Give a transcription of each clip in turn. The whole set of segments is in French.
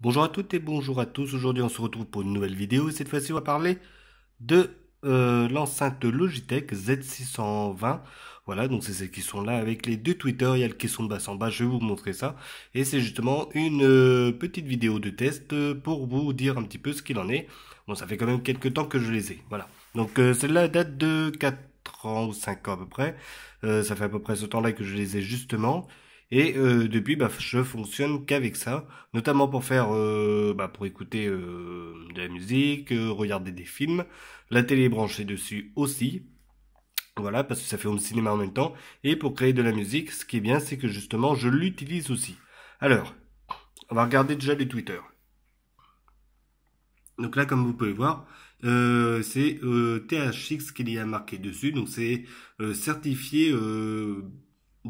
Bonjour à toutes et bonjour à tous. Aujourd'hui, on se retrouve pour une nouvelle vidéo. et Cette fois-ci, on va parler de euh, l'enceinte Logitech Z620. Voilà, donc c'est celles qui sont là avec les deux Twitter. Il y a le caisson de bas en bas, je vais vous montrer ça. Et c'est justement une euh, petite vidéo de test euh, pour vous dire un petit peu ce qu'il en est. Bon, ça fait quand même quelques temps que je les ai. Voilà. Donc c'est celle-là date de 4 ans ou 5 ans à peu près. ça fait à peu près ce temps-là que je les ai justement. Et euh, depuis, bah, je fonctionne qu'avec ça, notamment pour faire, euh, bah, pour écouter euh, de la musique, regarder des films. La télé est branchée dessus aussi. Voilà, parce que ça fait home cinéma en même temps. Et pour créer de la musique, ce qui est bien, c'est que justement, je l'utilise aussi. Alors, on va regarder déjà les Twitter. Donc là, comme vous pouvez voir, c'est euh, THX qu'il y a marqué dessus. Donc c'est certifié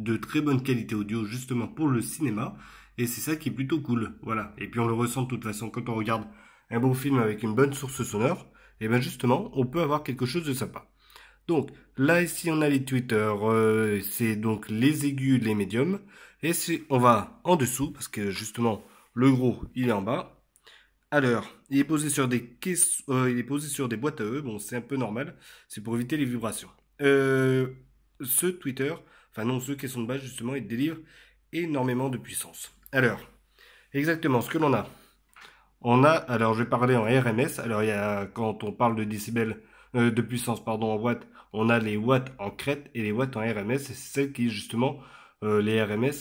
de très bonne qualité audio justement pour le cinéma. Et c'est ça qui est plutôt cool. Voilà. Et puis on le ressent de toute façon quand on regarde un bon film avec une bonne source sonore. Et eh bien justement, on peut avoir quelque chose de sympa. Donc là ici on a les tweeters euh, c'est donc les aigus, les médiums. Et si on va en dessous parce que justement le gros il est en bas. Alors, il est posé sur des euh, il est posé sur des boîtes à eux. Bon, c'est un peu normal, c'est pour éviter les vibrations. Euh, ce Twitter, Enfin non, ceux qui sont de base justement, ils délivrent énormément de puissance. Alors, exactement ce que l'on a. On a, alors je vais parler en RMS, alors il y a, quand on parle de décibels, euh, de puissance pardon, en watts, on a les watts en crête et les watts en RMS, c'est celle qui justement, euh, les RMS,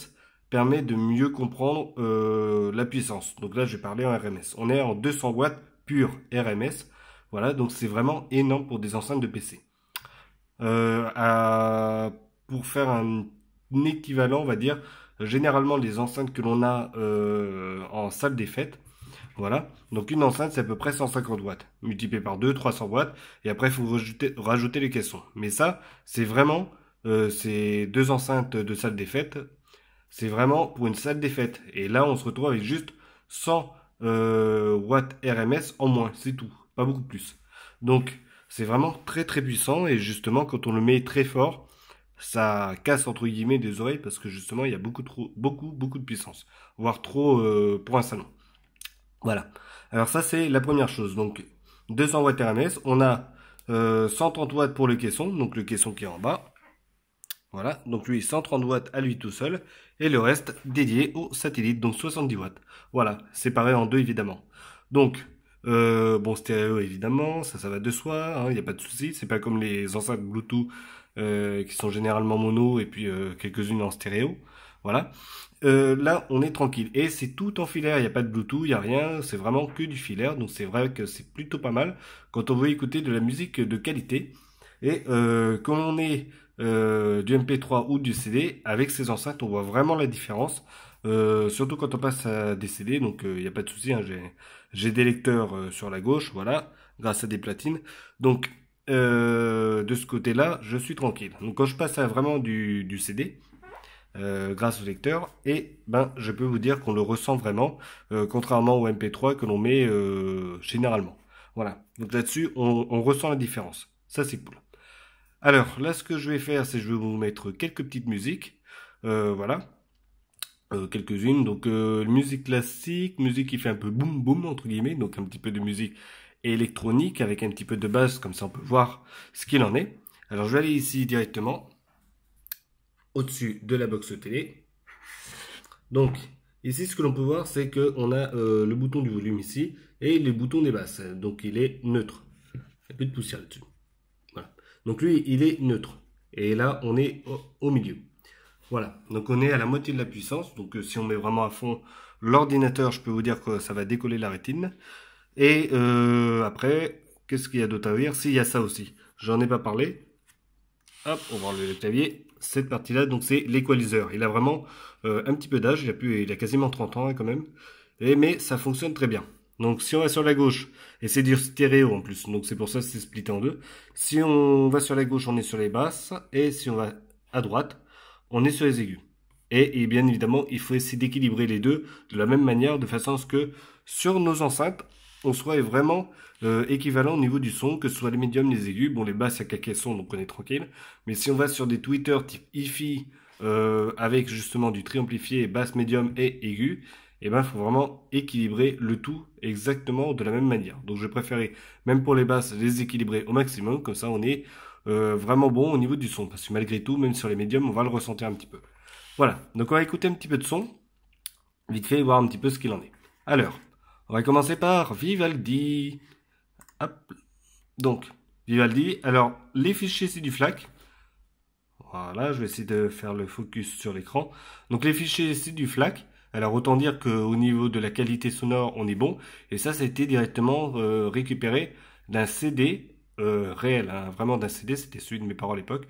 permet de mieux comprendre euh, la puissance. Donc là je vais parler en RMS. On est en 200 watts pur RMS, voilà, donc c'est vraiment énorme pour des enceintes de PC. à pour faire un, équivalent, on va dire, généralement les enceintes que l'on a euh, en salle des fêtes. Voilà. Donc une enceinte, c'est à peu près 150 watts, multiplié par 2, 300 watts, et après, il faut rajouter, rajouter, les caissons. Mais ça, c'est vraiment euh, ces deux enceintes de salle des fêtes, c'est vraiment pour une salle des fêtes. Et là, on se retrouve avec juste 100 euh, watts RMS en moins, c'est tout, pas beaucoup plus. Donc, c'est vraiment très très puissant, et justement, quand on le met très fort, ça casse entre guillemets des oreilles parce que justement il y a beaucoup trop beaucoup beaucoup de puissance voire trop euh, pour un salon voilà alors ça c'est la première chose donc 200 watts RMS on a euh, 130 watts pour le caisson donc le caisson qui est en bas voilà donc lui 130 watts à lui tout seul et le reste dédié au satellite donc 70 watts voilà séparé en deux évidemment donc euh, bon stéréo évidemment ça ça va de soi hein. il n'y a pas de souci c'est pas comme les enceintes Bluetooth euh, qui sont généralement mono et puis euh, quelques-unes en stéréo. Voilà. Euh, là, on est tranquille. Et c'est tout en filaire, il n'y a pas de Bluetooth, il n'y a rien, c'est vraiment que du filaire. Donc c'est vrai que c'est plutôt pas mal quand on veut écouter de la musique de qualité. Et euh, quand on est du MP3 ou du CD, avec ces enceintes, on voit vraiment la différence. surtout quand on passe à des CD, donc il n'y a pas de souci. Hein. J'ai des lecteurs sur la gauche, voilà, grâce à des platines. Donc euh, de ce côté-là, je suis tranquille. Donc quand je passe à vraiment du, du CD, euh, grâce au lecteur, et ben je peux vous dire qu'on le ressent vraiment, euh, contrairement au MP3 que l'on met généralement. Voilà. Donc là-dessus, on, ressent la différence. Ça c'est cool. Alors là, ce que je vais faire, c'est je vais vous mettre quelques petites musiques. voilà. Euh, quelques-unes. Donc musique classique, musique qui fait un peu boum boum entre guillemets, donc un petit peu de musique électronique avec un petit peu de base, comme ça on peut voir ce qu'il en est. Alors je vais aller ici directement au-dessus de la box télé. Donc ici ce que l'on peut voir c'est que on a euh, le bouton du volume ici et le bouton des basses. Donc il est neutre. Il n'y plus de poussière dessus Voilà. Donc lui il est neutre. Et là on est au, milieu. Voilà, donc on est à la moitié de la puissance. Donc euh, si on met vraiment à fond l'ordinateur, je peux vous dire que ça va décoller la rétine. Et euh, après, qu'est-ce qu'il y a d'autre à dire S'il y a ça aussi. J'en ai pas parlé. Hop, on va enlever le clavier. Cette partie-là, donc c'est l'équaliseur. Il a vraiment euh, un petit peu d'âge. Il, a il a quasiment 30 ans hein, quand même. Et, mais ça fonctionne très bien. Donc si on va sur la gauche, et c'est du stéréo en plus, donc c'est pour ça que c'est splitté en deux. Si on va sur la gauche, on est sur les basses, et si on va à droite, on est sur les aigus. Et, et bien évidemment, il faut essayer d'équilibrer les deux de la même manière, de façon à ce que sur nos enceintes, en soi vraiment euh, équivalent au niveau du son, que ce soit les médiums, les aigus, bon les basses à caquet son, donc on est tranquille. Mais si on va sur des tweeters type IFI, euh, avec justement du triamplifié, amplifié, basse, médium et aigu, et eh ben faut vraiment équilibrer le tout exactement de la même manière. Donc je préférais, même pour les basses, les équilibrer au maximum, comme ça on est euh, vraiment bon au niveau du son, parce que malgré tout, même sur les médiums, on va le ressentir un petit peu. Voilà, donc on va écouter un petit peu de son, vite fait, voir un petit peu ce qu'il en est. Alors. On va commencer par Vivaldi. Hop. Donc, Vivaldi. Alors, les fichiers, c'est du FLAC. Voilà, je vais essayer de faire le focus sur l'écran. Donc, les fichiers, c'est du FLAC. Alors, autant dire qu'au niveau de la qualité sonore, on est bon. Et ça, c'était directement euh, récupéré d'un CD euh, réel. Hein. Vraiment d'un CD, c'était celui de mes parents à l'époque.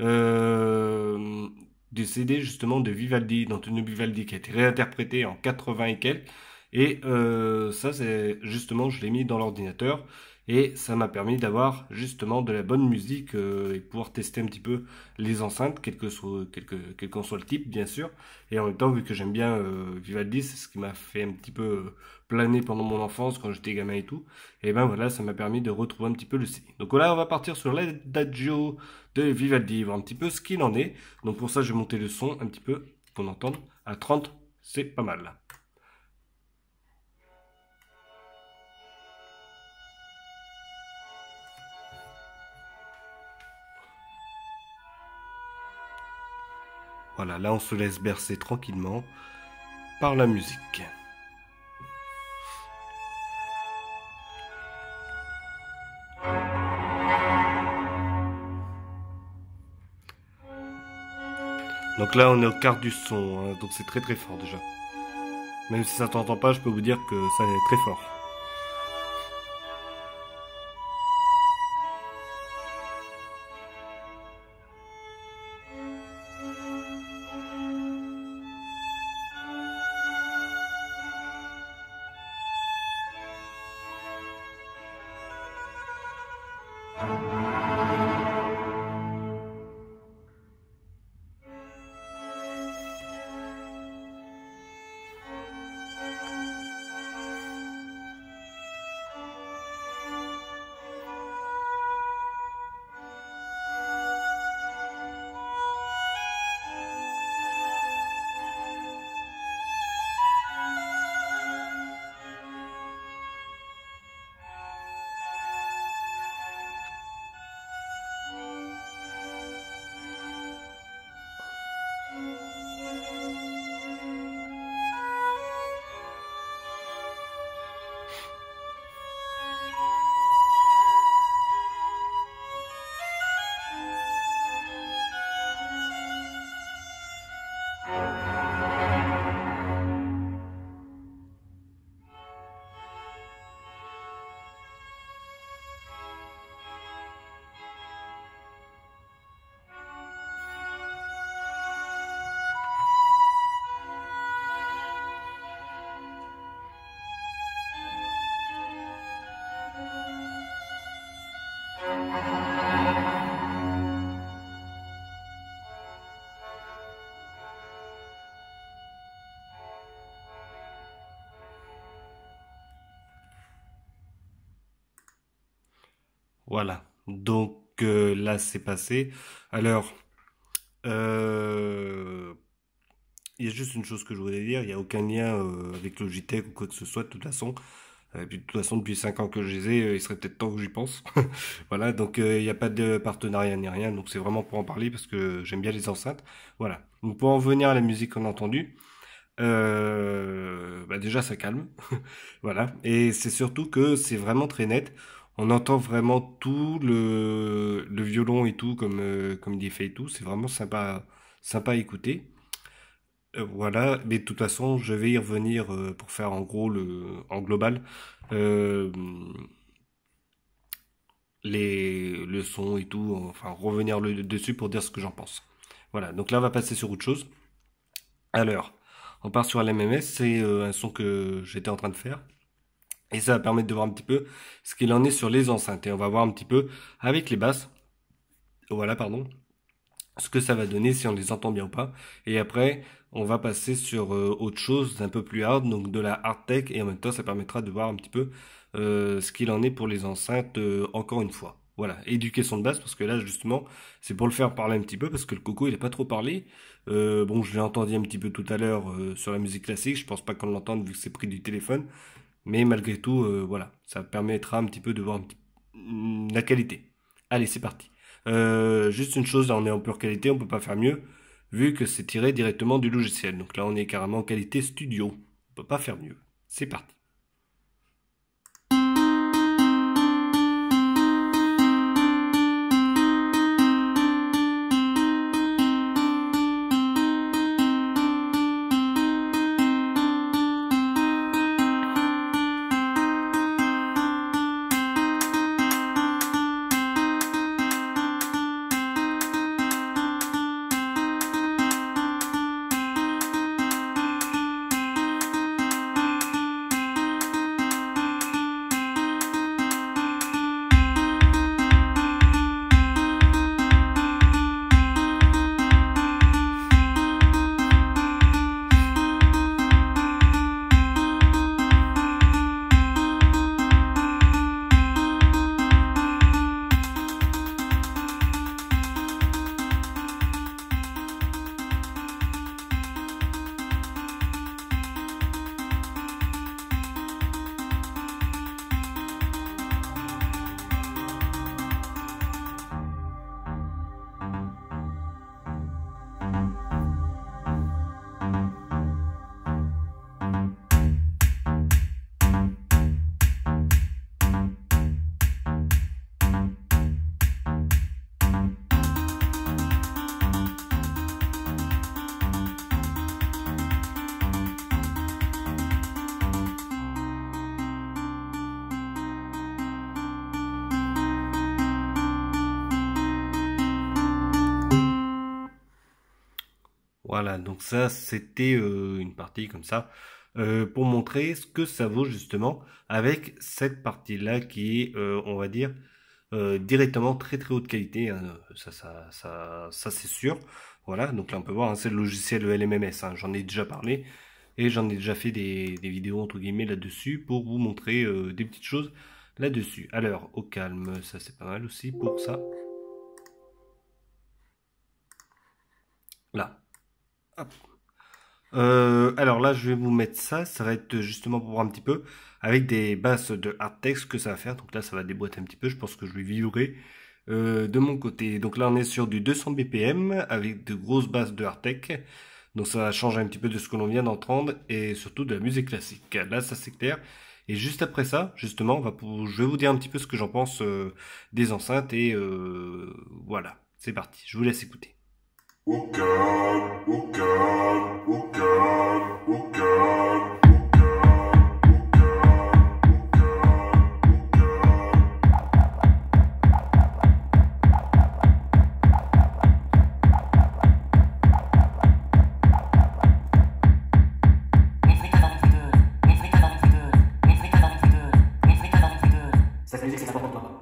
Euh, du CD, justement, de Vivaldi, d'Antonio Vivaldi, qui a été réinterprété en 80 et quelques et euh, ça, c'est justement, je l'ai mis dans l'ordinateur et ça m'a permis d'avoir justement de la bonne musique euh, et pouvoir tester un petit peu les enceintes, quel que soit, quel qu'en soit le type, bien sûr. Et en même temps, vu que j'aime bien euh, Vivaldi, c'est ce qui m'a fait un petit peu planer pendant mon enfance quand j'étais gamin et tout. Et ben voilà, ça m'a permis de retrouver un petit peu le C. Donc là, on va partir sur l'adagio de Vivaldi, voir un petit peu ce qu'il en est. Donc pour ça, je vais monter le son un petit peu qu'on entende à 30, c'est pas mal. Voilà, là on se laisse bercer tranquillement par la musique. Donc là on est au quart du son, hein, donc c'est très très fort déjà. Même si ça t'entend pas, je peux vous dire que ça est très fort. Voilà. Donc euh, là, c'est passé. Alors, euh, il y a juste une chose que je voulais dire. Il n'y a aucun lien euh, avec Logitech ou quoi que ce soit, de toute façon. Et puis, de toute façon, depuis 5 ans que je les ai, il serait peut-être temps que j'y pense. voilà, donc il n'y a pas de partenariat ni rien, donc c'est vraiment pour en parler parce que j'aime bien les enceintes. Voilà, donc pour en venir à la musique qu'on a entendue, bah déjà ça calme. voilà, et c'est surtout que c'est vraiment très net on entend vraiment tout le, violon et tout comme euh, comme il fait et tout c'est vraiment sympa sympa à écouter euh, voilà mais de toute façon je vais y revenir euh, pour faire en gros le en global les le son et tout enfin revenir dessus pour dire ce que j'en pense voilà donc là on va passer sur autre chose alors on part sur l'MMS c'est un son que j'étais en train de faire et ça va permettre de voir un petit peu ce qu'il en est sur les enceintes. Et on va voir un petit peu avec les basses, voilà, pardon, ce que ça va donner, si on les entend bien ou pas. Et après, on va passer sur euh, autre chose un peu plus hard, donc de la hard tech. Et en même temps, ça permettra de voir un petit peu euh, ce qu'il en est pour les enceintes, euh, encore une fois. Voilà, éduquer son de parce que là, justement, c'est pour le faire parler un petit peu, parce que le coco, il n'a pas trop parlé. bon, je l'ai entendu un petit peu tout à l'heure sur la musique classique, je pense pas qu'on l'entende vu que c'est pris du téléphone, mais malgré tout, euh, voilà, ça permettra un petit peu de voir mm, la qualité. Allez, c'est parti. Euh, juste une chose, là on est en pure qualité, on peut pas faire mieux, vu que c'est tiré directement du logiciel. Donc là on est carrément en qualité studio, on peut pas faire mieux. C'est parti. Voilà, donc ça c'était euh, une partie comme ça euh, pour montrer ce que ça vaut justement avec cette partie-là qui est, euh, on va dire, directement très très haute qualité. Hein, ça, c'est sûr. Voilà, donc là on peut voir, hein, c'est le logiciel LMMS, hein, j'en ai déjà parlé et j'en ai déjà fait des vidéos entre guillemets là-dessus pour vous montrer des petites choses là-dessus. Alors, au calme, ça c'est pas mal aussi pour ça. Là. Euh, alors là, je vais vous mettre ça. Ça va être justement pour voir un petit peu avec des basses de hard ce que ça va faire. Donc là, ça va déboîter un petit peu. Je pense que je vais vibrer euh, de mon côté. Donc là, on est sur du 200 BPM avec de grosses basses de hard tech. Donc ça va changer un petit peu de ce que l'on vient d'entendre et surtout de la musique classique. Là, ça c'est clair. Et juste après ça, justement, va pour... je vais vous dire un petit peu ce que j'en pense euh, des enceintes et voilà. C'est parti. Je vous laisse écouter. Au au au Ça fait musique, pour toi.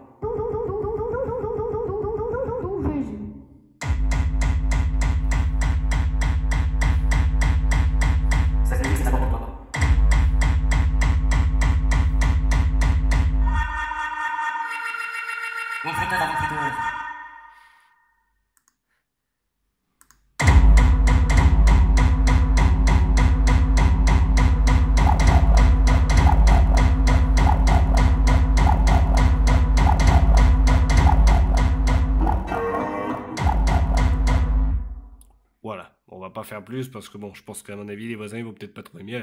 parce que bon, je pense qu'à mon avis, les voisins ils vont peut-être pas trop aimer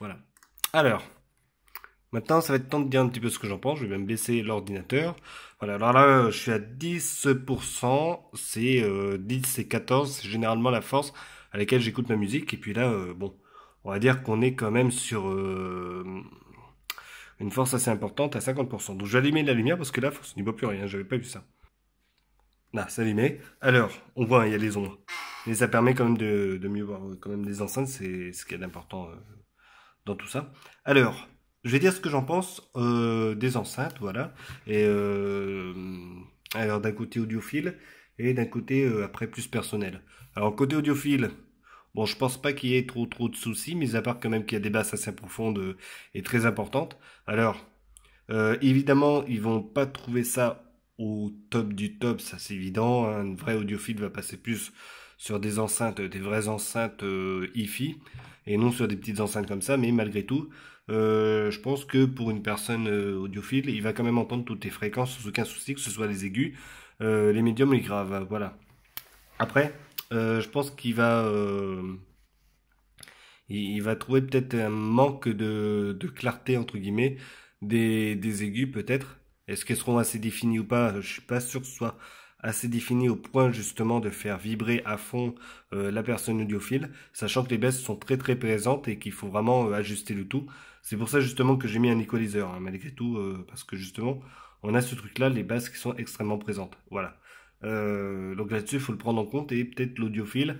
Voilà. Alors, maintenant, ça va être temps de dire un petit peu ce que j'en pense. Je vais même baisser l'ordinateur. Voilà, alors là, je suis à 10%. C'est 10 et 14, c'est généralement la force à laquelle j'écoute ma musique. Et puis là, euh, bon, on va dire qu'on est quand même sur euh, une force assez importante à 50%. Donc je vais allumer la lumière parce que là, force, on n'y voit plus rien. J'avais pas vu ça ça bah, lui met Alors, on voit, il y a les ondes. Mais ça permet quand même de, mieux voir euh, quand même les enceintes, c'est ce qu'il y a d'important euh, dans tout ça. Alors, je vais dire ce que j'en pense euh, des enceintes, voilà. Et alors d'un côté audiophile et d'un côté après plus personnel. Alors côté audiophile, bon je pense pas qu'il y ait trop trop de soucis, mis à part quand même qu'il y a des basses assez profondes et très importantes. Alors évidemment ils vont pas trouver ça au top du top, ça c'est évident. Hein. Un vrai audiophile va passer plus sur des enceintes, des vraies enceintes euh, hi-fi, et non sur des petites enceintes comme ça. Mais malgré tout, euh, je pense que pour une personne euh, audiophile, il va quand même entendre toutes les fréquences sans aucun souci, que ce soit les aigus, euh, les médiums, les graves. Voilà. Après, je pense qu'il va il, va trouver peut-être un manque de, de, clarté entre guillemets des, des aigus peut-être est-ce qu'elles seront assez définies ou pas Je suis pas sûr que ce soit assez défini au point justement de faire vibrer à fond euh, la personne audiophile, sachant que les basses sont très très présentes et qu'il faut vraiment euh, ajuster le tout. C'est pour ça justement que j'ai mis un equalizer, hein, malgré tout, euh, parce que justement, on a ce truc-là, les basses qui sont extrêmement présentes. Voilà. donc là-dessus, il faut le prendre en compte et peut-être l'audiophile,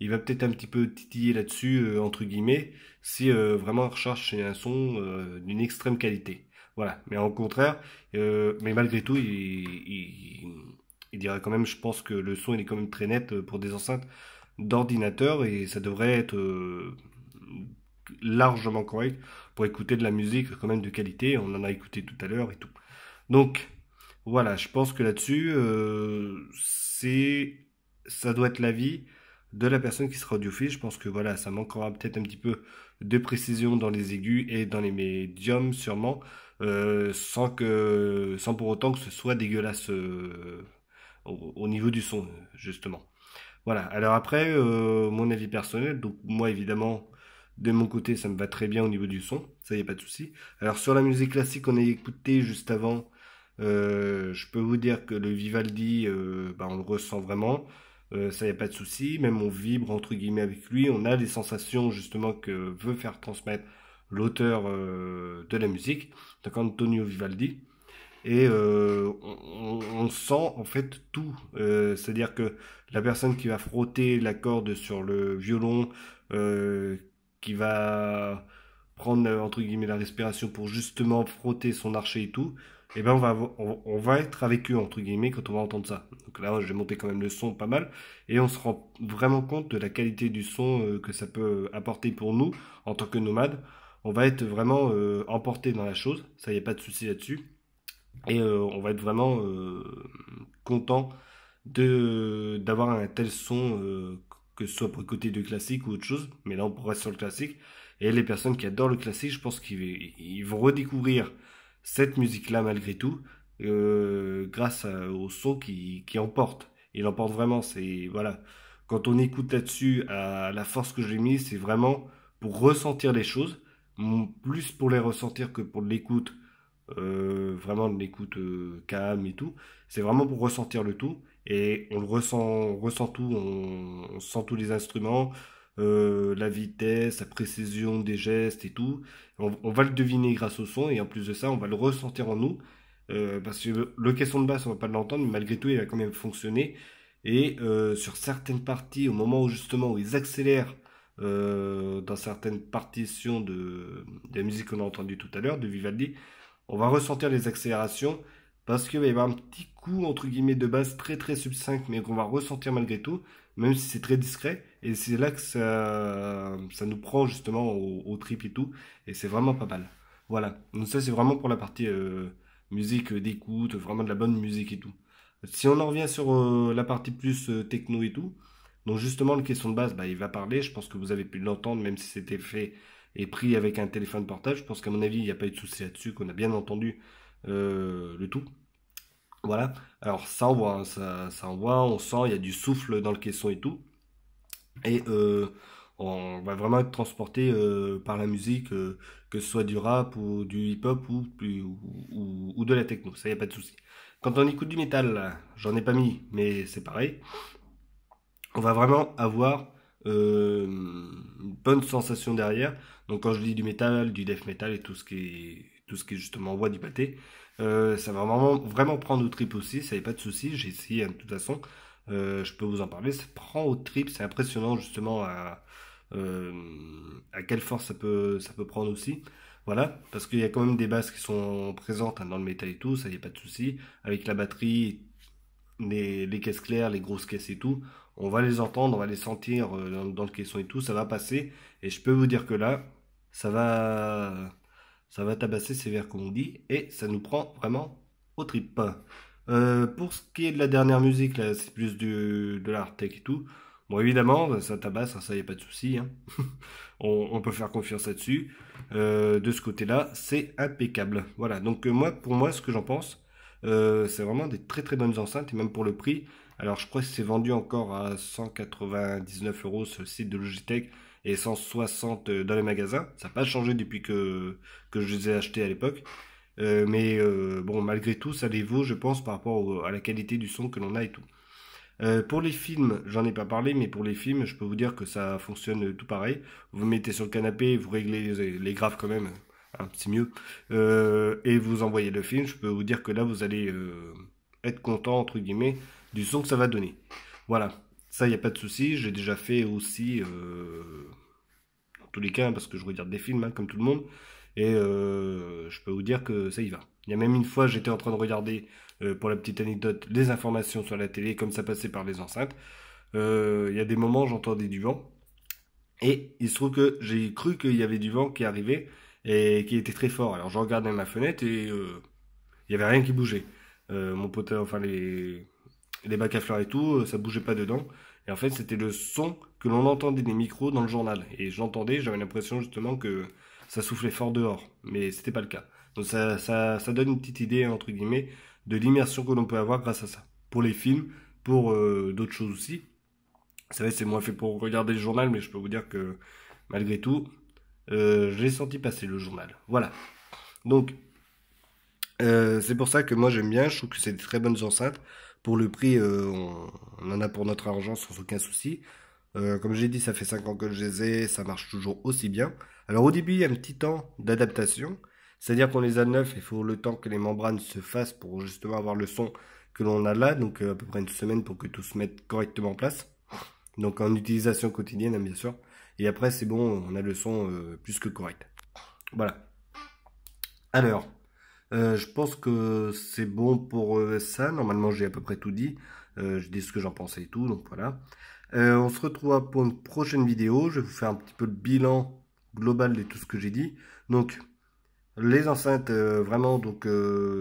il va peut-être un petit peu titiller là-dessus, entre guillemets, si vraiment on recherche un son d'une extrême qualité. Voilà. Mais au contraire, euh, mais malgré tout, il, dirait quand même, je pense que le son, il est quand même très net euh, pour des enceintes d'ordinateur et ça devrait être euh, largement correct pour écouter de la musique quand même de qualité. On en a écouté tout à l'heure et tout. Donc, voilà, je pense que là-dessus, c'est, ça doit être l'avis de la personne qui sera audiophile. Je pense que voilà, ça manquera peut-être un petit peu de précision dans les aigus et dans les médiums sûrement. Euh, sans que, sans pour autant que ce soit dégueulasse euh, au, niveau du son, justement. Voilà. Alors après, euh, mon avis personnel, donc moi évidemment, de mon côté, ça me va très bien au niveau du son, ça y est pas de souci. Alors sur la musique classique qu'on a écouté juste avant, je peux vous dire que le Vivaldi, bah, on le ressent vraiment. ça y a pas de souci, même on vibre entre guillemets avec lui, on a des sensations justement que veut faire transmettre l'auteur euh, de la musique, donc Antonio Vivaldi. Et euh, on, sent en fait tout, euh, c'est-à-dire que la personne qui va frotter la corde sur le violon, qui va prendre entre guillemets la respiration pour justement frotter son archer et tout, et eh ben on va on, va être avec eux entre guillemets quand on va entendre ça. Donc là, je vais monter quand même le son pas mal et on se rend vraiment compte de la qualité du son que ça peut apporter pour nous en tant que nomades on va être vraiment euh, emporté dans la chose, ça n'y a pas de souci là-dessus. Et euh, on va être vraiment euh, content d'avoir un tel son, que ce soit pour le côté du classique ou autre chose, mais là on pourrait sur le classique. Et les personnes qui adorent le classique, je pense qu'ils vont redécouvrir cette musique-là malgré tout, grâce au son qui, emporte. Il emporte vraiment, c'est... Voilà quand on écoute là-dessus à la force que j'ai mis, c'est vraiment pour ressentir les choses plus pour les ressentir que pour l'écoute, euh, vraiment de l'écoute euh, calme et tout. C'est vraiment pour ressentir le tout. Et on ressent, ressent tout, on, sent tous les instruments, euh, la vitesse, la précision des gestes et tout. On, va le deviner grâce au son et en plus de ça, on va le ressentir en nous. parce que le caisson de basse, on va pas l'entendre, mais malgré tout, il va quand même fonctionner. Et sur certaines parties, au moment où justement où ils accélèrent euh, dans certaines partitions de, la musique qu'on a entendu tout à l'heure, de Vivaldi, on va ressentir les accélérations parce qu'il y a un petit coup entre guillemets de basse très très 5 mais qu'on va ressentir malgré tout, même si c'est très discret. Et c'est là que ça, ça, nous prend justement au, trip et tout, et c'est vraiment pas mal. Voilà, donc ça c'est vraiment pour la partie euh, musique d'écoute, vraiment de la bonne musique et tout. Si on en revient sur euh, la partie plus techno et tout, donc justement, le caisson de base, bah, il va parler. Je pense que vous avez pu l'entendre, même si c'était fait et pris avec un téléphone portable. Je pense qu'à mon avis, il n'y a pas eu de souci là-dessus, qu'on a bien entendu euh, le tout. Voilà. Alors ça envoie, hein, ça, envoie, on sent, il y a du souffle dans le caisson et tout. Et euh, on va vraiment être transporté euh, par la musique, que ce soit du rap ou du hip-hop ou, ou, de la techno. Ça, il n'y a pas de souci. Quand on écoute du métal, j'en ai pas mis, mais c'est pareil on va vraiment avoir euh, une bonne sensation derrière. Donc quand je dis du métal, du death metal et tout ce qui est, tout ce qui justement voix du pâté, euh, ça va vraiment, vraiment prendre au trip aussi, ça a pas de souci, j'ai essayé hein, de toute façon, euh, je peux vous en parler, ça prend au trip, c'est impressionnant justement à, à quelle force ça peut, ça peut prendre aussi. Voilà, parce qu'il y a quand même des bases qui sont présentes hein, dans le métal et tout, ça n'y a pas de souci. Avec la batterie, les, les caisses claires, les grosses caisses et tout, on va les entendre, on va les sentir euh, dans, le caisson et tout, ça va passer. Et je peux vous dire que là, ça va, ça va tabasser sévère comme on dit, et ça nous prend vraiment au trip. Euh, pour ce qui est de la dernière musique, là, c'est plus de l'art tech et tout. Bon, évidemment, bah, ça tabasse, hein, ça y a pas de souci. Hein. on, peut faire confiance là-dessus. Euh, de ce côté-là, c'est impeccable. Voilà. Donc moi, pour moi, ce que j'en pense, c'est vraiment des très très bonnes enceintes et même pour le prix, alors je crois que c'est vendu encore à 199 euros sur le site de Logitech et 160 euh, dans les magasins. Ça n'a pas changé depuis que, que je les ai achetés à l'époque. Euh, mais euh, bon, malgré tout, ça les vaut, je pense, par rapport à la qualité du son que l'on a et tout. pour les films, j'en ai pas parlé, mais pour les films, je peux vous dire que ça fonctionne tout pareil. Vous, mettez sur le canapé, vous réglez les, graphes graves quand même, un petit mieux, et vous envoyez le film. Je peux vous dire que là, vous allez être content, entre guillemets, du son que ça va donner. Voilà, ça, il n'y a pas de souci. J'ai déjà fait aussi, euh, tous les cas, parce que je regarde des films, hein, comme tout le monde, et euh, je peux vous dire que ça y va. Il y a même une fois, j'étais en train de regarder, euh, pour la petite anecdote, les informations sur la télé, comme ça passait par les enceintes. Il y a des moments, j'entendais du vent, et il se trouve que j'ai cru qu'il y avait du vent qui arrivait et qui était très fort. Alors je regardais ma fenêtre et il n'y avait rien qui bougeait. mon pote, enfin les les bacs à fleurs et tout, euh, ça bougeait pas dedans. Et en fait, c'était le son que l'on entendait des micros dans le journal. Et j'entendais, j'avais l'impression justement que ça soufflait fort dehors, mais c'était pas le cas. Donc ça, ça, ça donne une petite idée, entre guillemets, de l'immersion que l'on peut avoir grâce à ça. Pour les films, pour euh, d'autres choses aussi. C'est vrai, c'est moins fait pour regarder le journal, mais je peux vous dire que malgré tout, euh, j'ai senti passer le journal. Voilà. Donc, c'est pour ça que moi j'aime bien, je trouve que c'est des très bonnes enceintes. Pour le prix, euh, on, en a pour notre argent sans aucun souci. Euh, comme j'ai dit, ça fait 5 ans que je les ai, ça marche toujours aussi bien. Alors au début, il y a un petit temps d'adaptation, c'est-à-dire qu'on les a neufs, il faut le temps que les membranes se fassent pour justement avoir le son que l'on a là, donc euh, à peu près une semaine pour que tout se mette correctement en place. Donc en utilisation quotidienne, hein, bien sûr. Et après, c'est bon, on a le son euh, plus que correct. Voilà. Alors, euh, je pense que c'est bon pour euh, ça. Normalement, j'ai à peu près tout dit. j'ai euh, je dis ce que j'en pensais et tout, donc voilà. on se retrouve pour une prochaine vidéo. Je vais vous faire un petit peu le bilan global de tout ce que j'ai dit. Donc, les enceintes, vraiment, donc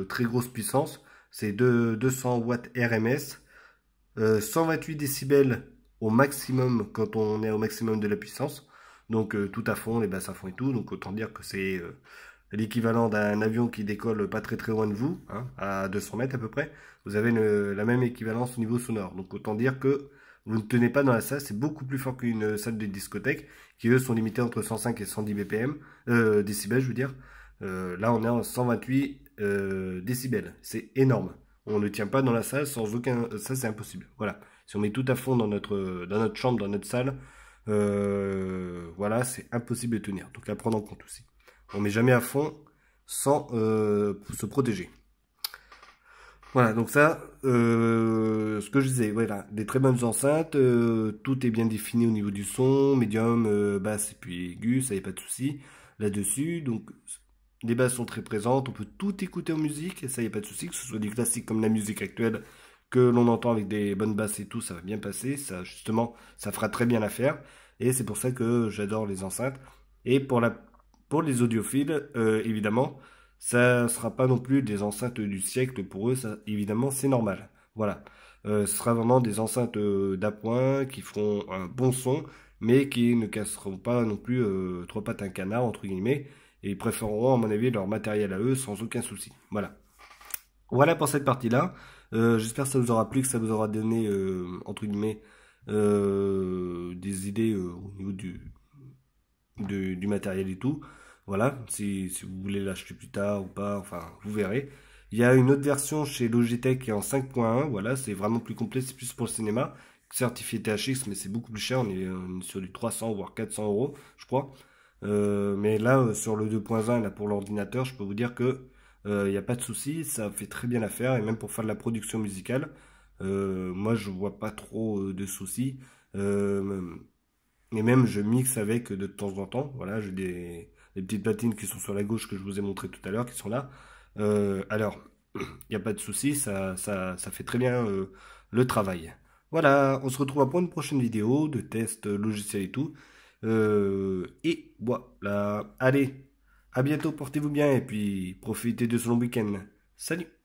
très grosse puissance. C'est 200 watts RMS. 128 décibels au maximum quand on est au maximum de la puissance. Donc, tout à fond, les basses à fond et tout. Donc, autant dire que c'est l'équivalent d'un avion qui décolle pas très très loin de vous, hein à 200 mètres à peu près, vous avez la même équivalence au niveau sonore. Donc autant dire que vous ne tenez pas dans la salle, c'est beaucoup plus fort qu'une salle de discothèque, qui eux sont limités entre 105 et 110 BPM, euh, décibels je veux dire. Euh, là on est en 128 euh, décibels, c'est énorme. On ne tient pas dans la salle sans aucun... Euh, ça c'est impossible, voilà. Si on met tout à fond dans notre, dans notre chambre, dans notre salle, voilà, c'est impossible de tenir. Donc à prendre en compte aussi. On met jamais à fond sans euh, se protéger. Voilà, donc ça, euh, ce que je disais, voilà, des très bonnes enceintes, euh, tout est bien défini au niveau du son, médium, basse et puis aigu, ça n'y a pas de souci là-dessus. Donc les basses sont très présentes, on peut tout écouter en musique, ça n'y a pas de souci, que ce soit des classiques comme la musique actuelle que l'on entend avec des bonnes basses et tout, ça va bien passer, ça justement, ça fera très bien l'affaire, et c'est pour ça que j'adore les enceintes. Et pour la pour les audiophiles, euh, évidemment, ça ne sera pas non plus des enceintes du siècle pour eux, ça, évidemment, c'est normal. Voilà. Euh, ce sera vraiment des enceintes euh, d'appoint qui feront un bon son, mais qui ne casseront pas non plus trois pattes un canard, entre guillemets, et ils préféreront, à mon avis, leur matériel à eux sans aucun souci. Voilà. Voilà pour cette partie-là. J'espère que ça vous aura plu, que ça vous aura donné, entre guillemets, des idées au niveau du, du matériel et tout. Voilà, si, vous voulez l'acheter plus tard ou pas, enfin, vous verrez. Il y a une autre version chez Logitech qui est en 5.1, voilà, c'est vraiment plus complet, c'est plus pour le cinéma. Certifié THX, mais c'est beaucoup plus cher, on est, sur du 300 voire 400 euros, je crois. Euh, mais là, euh, sur le 2.1 là pour l'ordinateur, je peux vous dire que il euh, n'y a pas de souci, ça fait très bien l'affaire, et même pour faire de la production musicale, moi je vois pas trop de soucis. Et même, je mixe avec euh, de temps en temps. Voilà, j'ai des, petites patines qui sont sur la gauche que je vous ai montré tout à l'heure, qui sont là. Euh, alors, il n'y a pas de souci, ça, ça, ça fait très bien euh, le travail. Voilà, on se retrouve pour une prochaine vidéo de test logiciel et tout. et voilà, allez, à bientôt, portez-vous bien et puis profitez de ce long week-end. Salut